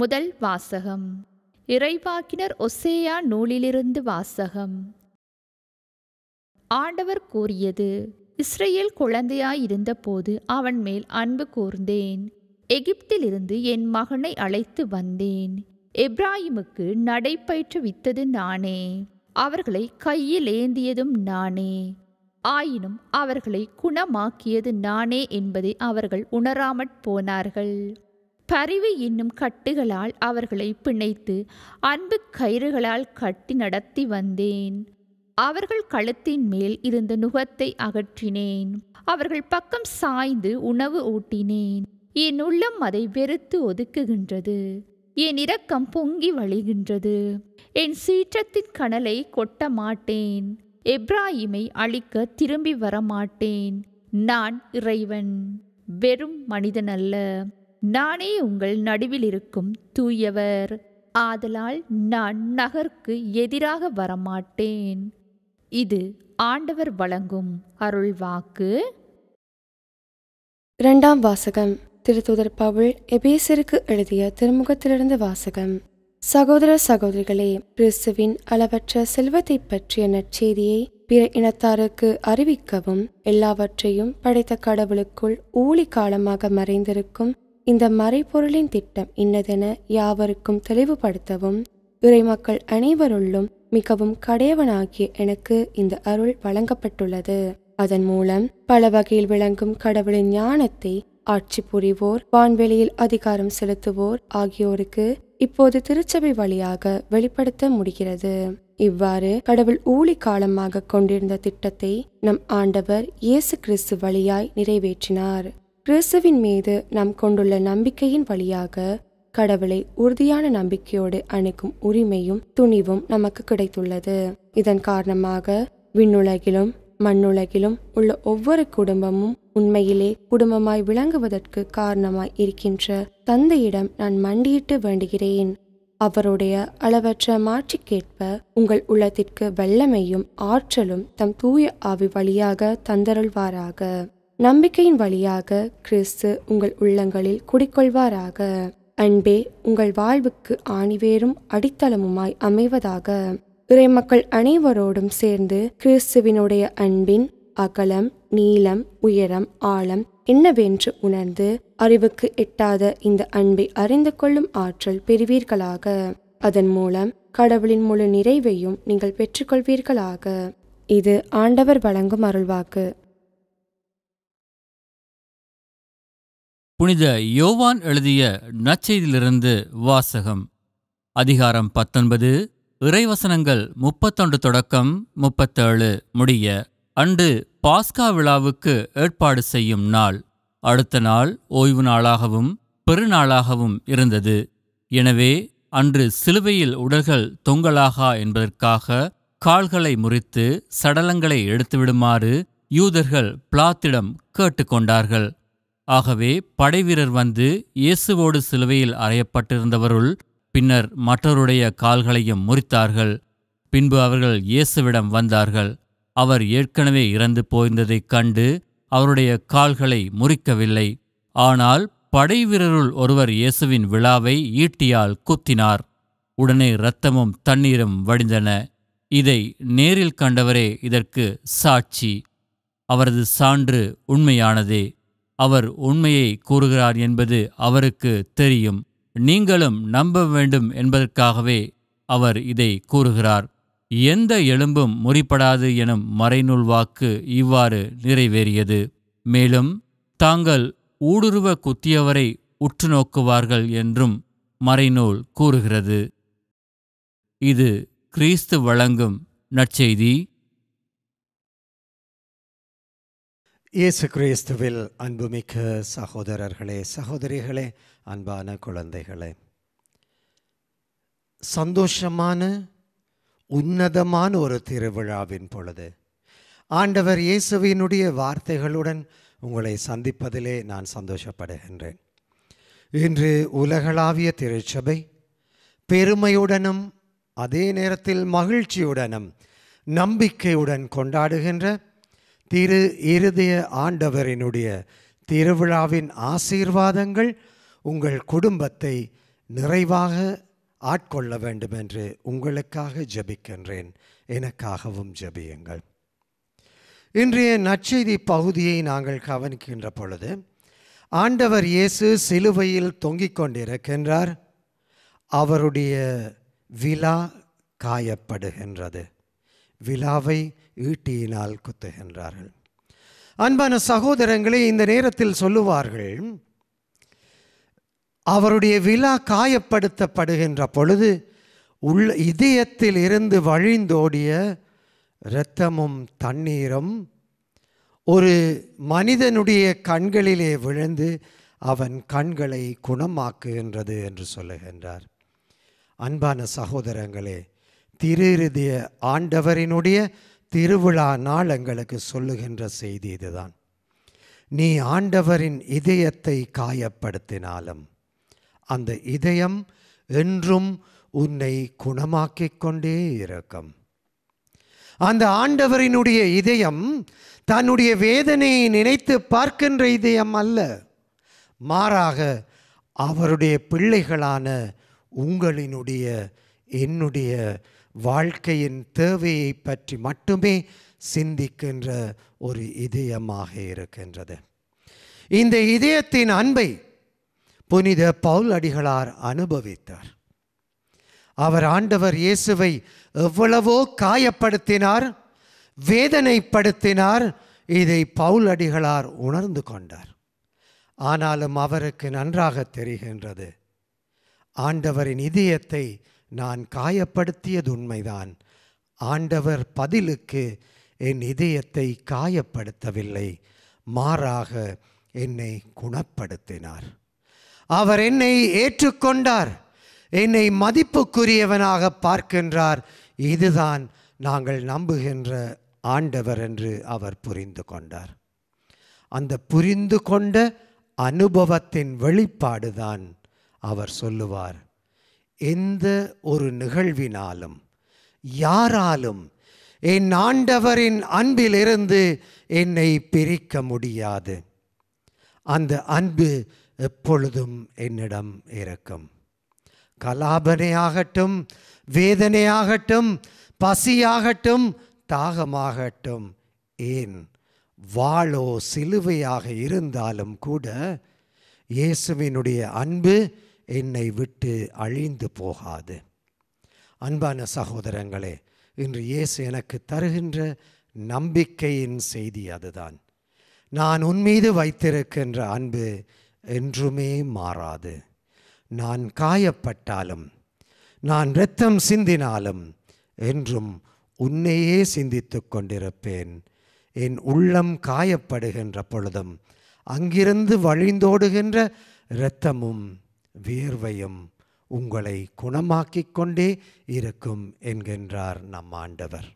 முதல் வாசகம் இறைவாக்கினர் ஒசேயா நூலிலிருந்து வாசகம் ஆண்டவர் கூறியது இஸ்ரேல் குழந்தையாயிருந்தபோது அவன் மேல் அன்பு கூர்ந்தேன் எகிப்திலிருந்து என் மகனை அழைத்து வந்தேன் எப்ராஹிமுக்கு நடைபயிற்றுவித்தது நானே அவர்களை கையில் ஏந்தியதும் நானே ஆயினும் அவர்களை குணமாக்கியது நானே என்பதை அவர்கள் உணராமற் போனார்கள் பரிவு என்னும் கட்டுகளால் அவர்களை பிணைத்து அன்பு கயிறுகளால் கட்டி நடத்தி வந்தேன் அவர்கள் கழுத்தின் மேல் இருந்த நுகத்தை அகற்றினேன் அவர்கள் பக்கம் சாய்ந்து உணவு ஊட்டினேன் என் உள்ளம் அதை வெறுத்து ஒதுக்குகின்றது என் இரக்கம் பொங்கி வழிகின்றது என் சீற்றத்தின் கனலை கொட்ட மாட்டேன் எப்ராஹிமை அழிக்க திரும்பி வரமாட்டேன் நான் இறைவன் வெறும் மனிதனல்ல நானே உங்கள் நடுவில் இருக்கும் தூயவர் ஆதலால் நான் நகருக்கு எதிராக வரமாட்டேன் இது ஆண்டவர் வழங்கும் அருள் வாக்கு இரண்டாம் வாசகம் திருத்துதர் பவுல் எபேசருக்கு எழுதிய திருமுகத்திலிருந்து வாசகம் சகோதர சகோதரிகளே கிறிஸ்துவின் அளவற்ற செல்வத்தை பற்றிய நற்செய்தியை பிற இனத்தாருக்கு அறிவிக்கவும் எல்லாவற்றையும் படைத்த கடவுளுக்குள் ஊழி காலமாக மறைந்திருக்கும் இந்த மறைபொருளின் திட்டம் இன்னதென யாவருக்கும் தெளிவுபடுத்தவும் இறைமக்கள் அனைவருள்ளும் மிகவும் கடையவனாகிய எனக்கு இந்த அருள் வழங்கப்பட்டுள்ளது அதன் மூலம் பல வகையில் விளங்கும் கடவுளின் ஞானத்தை ஆட்சி புரிவோர் வான்வெளியில் அதிகாரம் செலுத்துவோர் ஆகியோருக்கு இப்போது திருச்சபை வழியாக வெளிப்படுத்த முடிகிறது இவ்வாறு கடவுள் ஊழி காலமாக கொண்டிருந்த திட்டத்தை நம் ஆண்டவர் இயேசு கிறிஸ்து வழியாய் நிறைவேற்றினார் கிறிஸ்துவின் மீது நாம் கொண்டுள்ள நம்பிக்கையின் வழியாக கடவுளை உறுதியான நம்பிக்கையோடு அணுக்கும் உரிமையும் துணிவும் நமக்கு கிடைத்துள்ளது இதன் காரணமாக விண்ணுலகிலும் மண்ணுலகிலும் உள்ள ஒவ்வொரு குடும்பமும் உண்மையிலே குடும்பமாய் விளங்குவதற்கு காரணமாய் இருக்கின்ற தந்தையிடம் நான் மண்டியிட்டு வேண்டுகிறேன் அவருடைய அளவற்ற மாற்றிக்கேற்ப உங்கள் உள்ளத்திற்கு வெள்ளமையும் ஆற்றலும் தம் தூய ஆவி வழியாக தந்தருள்வாராக நம்பிக்கையின் வழியாக கிறிஸ்து உங்கள் உள்ளங்களில் குடிக்கொள்வாராக அன்பே உங்கள் வாழ்வுக்கு ஆணிவேரும் அடித்தளமுமாய் அமைவதாக இறைமக்கள் அனைவரோடும் சேர்ந்து கிறிஸ்துவினுடைய அன்பின் அகலம் நீளம் உயரம் ஆழம் என்னவென்று உணர்ந்து அறிவுக்கு எட்டாத இந்த அன்பை அறிந்து கொள்ளும் ஆற்றல் பெறுவீர்களாக அதன் மூலம் கடவுளின் முழு நிறைவையும் நீங்கள் பெற்றுக்கொள்வீர்களாக இது ஆண்டவர் வழங்கும் அருள்வாக்கு புனித யோவான் எழுதிய நற்செய்தியிலிருந்து வாசகம் அதிகாரம் பத்தொன்பது இறைவசனங்கள் முப்பத்தொன்று தொடக்கம் முப்பத்தேழு முடிய அன்று பாஸ்கா விழாவுக்கு ஏற்பாடு செய்யும் நாள் அடுத்த நாள் ஓய்வு நாளாகவும் பெருநாளாகவும் இருந்தது எனவே அன்று சிலுவையில் உடல்கள் தொங்கலாகா என்பதற்காக கால்களை முறித்து சடலங்களை எடுத்துவிடுமாறு யூதர்கள் பிளாத்திடம் கேட்டுக்கொண்டார்கள் ஆகவே படைவீரர் வந்து இயேசுவோடு சிலுவையில் அறையப்பட்டிருந்தவருள் பின்னர் மற்றவருடைய கால்களையும் முறித்தார்கள் பின்பு அவர்கள் இயேசுவிடம் வந்தார்கள் அவர் ஏற்கனவே இறந்து போயிருந்ததைக் கண்டு அவருடைய கால்களை முறிக்கவில்லை ஆனால் படைவீரருள் ஒருவர் இயேசுவின் விழாவை ஈட்டியால் குத்தினார் உடனே இரத்தமும் தண்ணீரும் வடிந்தன இதை நேரில் கண்டவரே இதற்கு சாட்சி அவரது சான்று உண்மையானதே அவர் உண்மையை கூறுகிறார் என்பது அவருக்கு தெரியும் நீங்களும் நம்ப வேண்டும் என்பதற்காகவே அவர் இதை கூறுகிறார் எந்த எலும்பும் முறிப்படாது எனும் மறைநூல் வாக்கு இவ்வாறு நிறைவேறியது மேலும் தாங்கள் ஊடுருவ குத்தியவரை உற்று நோக்குவார்கள் என்றும் மறைநூல் கூறுகிறது இது கிறிஸ்து வழங்கும் நற்செய்தி இயேசு கிறிஸ்துவில் அன்புமிக்க சகோதரர்களே சகோதரிகளே அன்பான குழந்தைகளே சந்தோஷமான உன்னதமான ஒரு திருவிழாவின் பொழுது ஆண்டவர் இயேசுவினுடைய வார்த்தைகளுடன் உங்களை சந்திப்பதிலே நான் சந்தோஷப்படுகின்றேன் இன்று உலகளாவிய திருச்சபை பெருமையுடனும் அதே நேரத்தில் மகிழ்ச்சியுடனும் நம்பிக்கையுடன் கொண்டாடுகின்ற திரு இருதய ஆண்டவரினுடைய திருவிழாவின் ஆசீர்வாதங்கள் உங்கள் குடும்பத்தை நிறைவாக ஆட்கொள்ள வேண்டும் என்று உங்களுக்காக ஜபிக்கின்றேன் எனக்காகவும் ஜபியுங்கள் இன்றைய நற்செய்தி பகுதியை நாங்கள் கவனிக்கின்ற பொழுது ஆண்டவர் இயேசு சிலுவையில் தொங்கிக் கொண்டிருக்கின்றார் அவருடைய விழா காயப்படுகின்றது விழாவை ஈட்டியினால் குத்துகின்றார்கள் அன்பான சகோதரங்களே இந்த நேரத்தில் சொல்லுவார்கள் அவருடைய விழா காயப்படுத்தப்படுகின்ற பொழுது உள்ள இதயத்தில் இருந்து வழிந்தோடிய இரத்தமும் தண்ணீரும் ஒரு மனிதனுடைய கண்களிலே விழுந்து அவன் கண்களை குணமாக்குகின்றது என்று சொல்லுகின்றார் அன்பான சகோதரங்களே திருஹிருதய ஆண்டவரினுடைய திருவிழா நாள் எங்களுக்கு சொல்லுகின்ற செய்தி இதுதான் நீ ஆண்டவரின் இதயத்தை காயப்படுத்தினாலும் அந்த இதயம் என்றும் உன்னை குணமாக்கிக் கொண்டே இருக்கும் அந்த ஆண்டவரினுடைய இதயம் தன்னுடைய வேதனையை நினைத்து பார்க்கின்ற இதயம் அல்ல மாறாக அவருடைய பிள்ளைகளான உங்களினுடைய என்னுடைய வாழ்க்கையின் தேவையை பற்றி மட்டுமே சிந்திக்கின்ற ஒரு இதயமாக இருக்கின்றது இந்த இதயத்தின் அன்பை புனித பவுல் அடிகளார் அனுபவித்தார் அவர் ஆண்டவர் இயேசுவை எவ்வளவோ காயப்படுத்தினார் வேதனைப்படுத்தினார் இதை பவுல் அடிகளார் உணர்ந்து கொண்டார் ஆனாலும் அவருக்கு நன்றாக தெரிகின்றது ஆண்டவரின் இதயத்தை நான் காயப்படுத்தியது உண்மைதான் ஆண்டவர் பதிலுக்கு என் இதயத்தை காயப்படுத்தவில்லை மாறாக என்னை குணப்படுத்தினார் அவர் என்னை ஏற்றுக்கொண்டார் என்னை மதிப்புக்குரியவனாக பார்க்கின்றார் இதுதான் நாங்கள் நம்புகின்ற ஆண்டவர் என்று அவர் புரிந்து கொண்டார் அந்த புரிந்து கொண்ட அனுபவத்தின் வெளிப்பாடுதான் அவர் சொல்லுவார் எந்த ஒரு நிகழ்வினாலும் யாராலும் என் ஆண்டவரின் அன்பிலிருந்து என்னை பிரிக்க முடியாது அந்த அன்பு எப்பொழுதும் என்னிடம் இருக்கும் கலாபனையாகட்டும் வேதனையாகட்டும் பசியாகட்டும் தாகமாகட்டும் ஏன் வாளோ சிலுவையாக இருந்தாலும் கூட இயேசுவினுடைய அன்பு என்னை விட்டு அழிந்து போகாது அன்பான சகோதரங்களே இன்று இயேசு எனக்கு தருகின்ற நம்பிக்கையின் செய்தி அதுதான் நான் உன்மீது வைத்திருக்கின்ற அன்பு என்றுமே மாறாது நான் காயப்பட்டாலும் நான் இரத்தம் சிந்தினாலும் என்றும் உன்னையே சிந்தித்து கொண்டிருப்பேன் என் உள்ளம் காயப்படுகின்ற பொழுதும் அங்கிருந்து வழிந்தோடுகின்ற இரத்தமும் வியர்வையும் உங்களை குணமாக்கிக் கொண்டே இருக்கும் என்கின்றார் நம் ஆண்டவர்